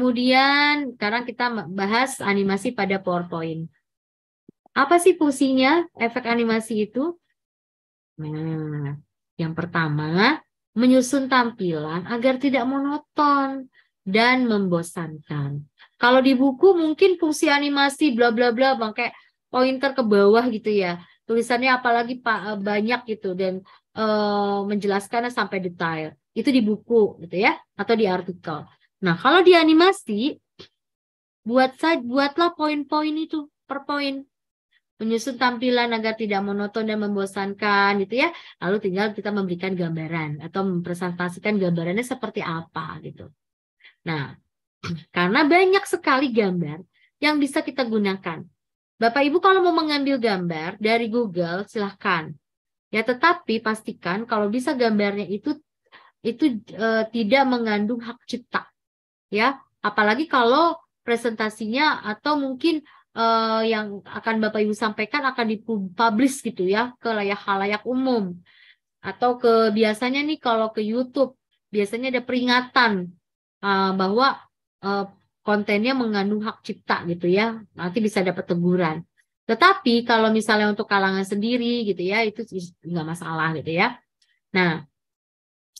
Kemudian sekarang kita bahas animasi pada PowerPoint. Apa sih fungsinya efek animasi itu? Nah, yang pertama, menyusun tampilan agar tidak monoton dan membosankan. Kalau di buku mungkin fungsi animasi bla bla bla pakai pointer ke bawah gitu ya. Tulisannya apalagi pak eh, banyak gitu dan e, menjelaskannya sampai detail. Itu di buku gitu ya atau di artikel. Nah, kalau di animasi, buat buatlah poin-poin itu per poin. Menyusun tampilan agar tidak monoton dan membosankan gitu ya. Lalu tinggal kita memberikan gambaran atau mempresentasikan gambarannya seperti apa gitu. Nah, karena banyak sekali gambar yang bisa kita gunakan. Bapak Ibu kalau mau mengambil gambar dari Google silahkan. Ya tetapi pastikan kalau bisa gambarnya itu itu e, tidak mengandung hak cipta ya apalagi kalau presentasinya atau mungkin uh, yang akan Bapak Ibu sampaikan akan dipublish gitu ya ke layak halayak umum atau ke biasanya nih kalau ke YouTube biasanya ada peringatan uh, bahwa uh, kontennya mengandung hak cipta gitu ya nanti bisa dapat teguran tetapi kalau misalnya untuk kalangan sendiri gitu ya itu nggak masalah gitu ya nah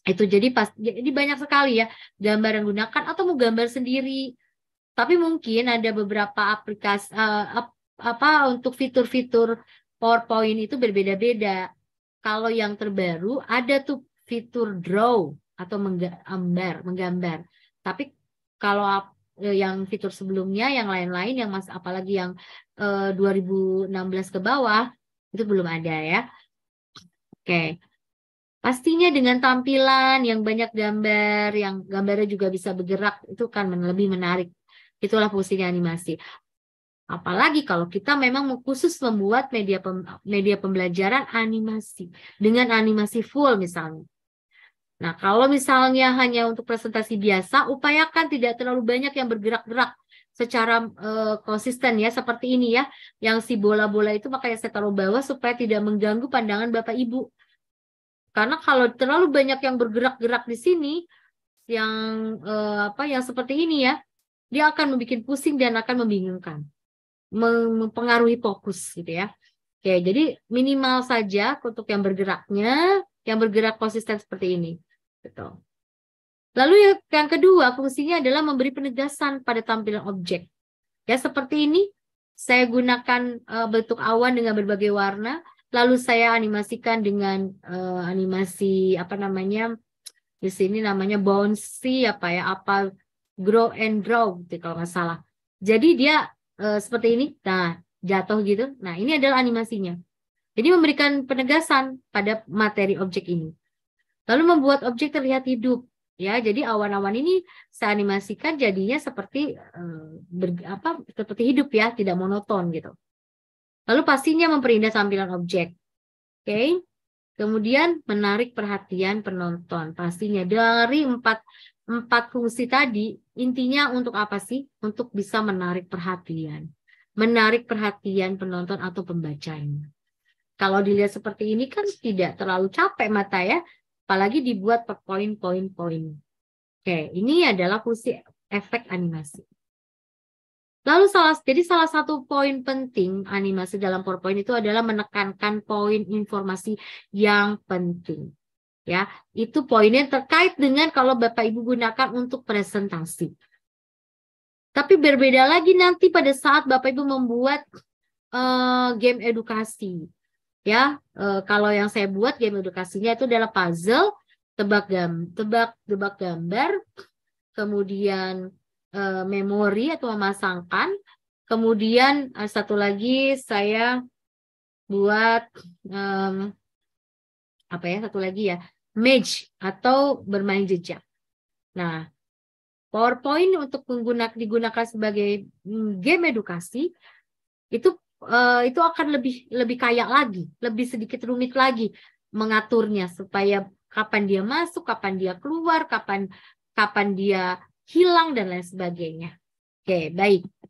itu jadi pas jadi banyak sekali ya gambar yang gunakan atau mau gambar sendiri tapi mungkin ada beberapa aplikasi uh, apa untuk fitur-fitur PowerPoint itu berbeda-beda kalau yang terbaru ada tuh fitur draw atau menggambar menggambar tapi kalau eh, yang fitur sebelumnya yang lain-lain yang mas apalagi yang uh, eh, 2016 ke bawah itu belum ada ya oke okay. Pastinya dengan tampilan yang banyak gambar, yang gambarnya juga bisa bergerak, itu kan lebih menarik. Itulah fungsinya animasi. Apalagi kalau kita memang khusus membuat media pem, media pembelajaran animasi dengan animasi full misalnya. Nah, kalau misalnya hanya untuk presentasi biasa, upayakan tidak terlalu banyak yang bergerak-gerak secara e, konsisten ya seperti ini ya. Yang si bola-bola itu makanya saya taruh bawah supaya tidak mengganggu pandangan Bapak Ibu. Karena kalau terlalu banyak yang bergerak-gerak di sini, yang eh, apa yang seperti ini ya, dia akan membuat pusing dan akan membingungkan, mempengaruhi fokus gitu ya. Oke, jadi minimal saja untuk yang bergeraknya, yang bergerak konsisten seperti ini. Gitu. Lalu ya, yang kedua fungsinya adalah memberi penegasan pada tampilan objek. Ya seperti ini, saya gunakan uh, bentuk awan dengan berbagai warna lalu saya animasikan dengan uh, animasi apa namanya di sini namanya bouncy apa ya apa grow and draw gitu kalau nggak salah jadi dia uh, seperti ini nah jatuh gitu nah ini adalah animasinya jadi memberikan penegasan pada materi objek ini lalu membuat objek terlihat hidup ya jadi awan-awan ini saya animasikan jadinya seperti eh, ber, apa seperti hidup ya tidak monoton gitu Lalu pastinya memperindah tampilan objek. Oke. Okay? Kemudian menarik perhatian penonton. Pastinya dari empat empat fungsi tadi intinya untuk apa sih? Untuk bisa menarik perhatian. Menarik perhatian penonton atau pembacanya. Kalau dilihat seperti ini kan tidak terlalu capek mata ya, apalagi dibuat per poin-poin-poin. Oke, ini adalah fungsi efek animasi. Lalu salah jadi salah satu poin penting animasi dalam PowerPoint itu adalah menekankan poin informasi yang penting. Ya, itu poin yang terkait dengan kalau Bapak Ibu gunakan untuk presentasi. Tapi berbeda lagi nanti pada saat Bapak Ibu membuat uh, game edukasi. Ya, uh, kalau yang saya buat game edukasinya itu adalah puzzle, tebak gam, tebak tebak gambar, kemudian Eh, memori atau memasangkan. Kemudian eh, satu lagi saya buat um, apa ya satu lagi ya match atau bermain jejak. Nah, PowerPoint untuk menggunakan digunakan sebagai mm, game edukasi itu uh, itu akan lebih lebih kaya lagi, lebih sedikit rumit lagi mengaturnya supaya kapan dia masuk, kapan dia keluar, kapan kapan dia hilang dan lain sebagainya. Oke, baik.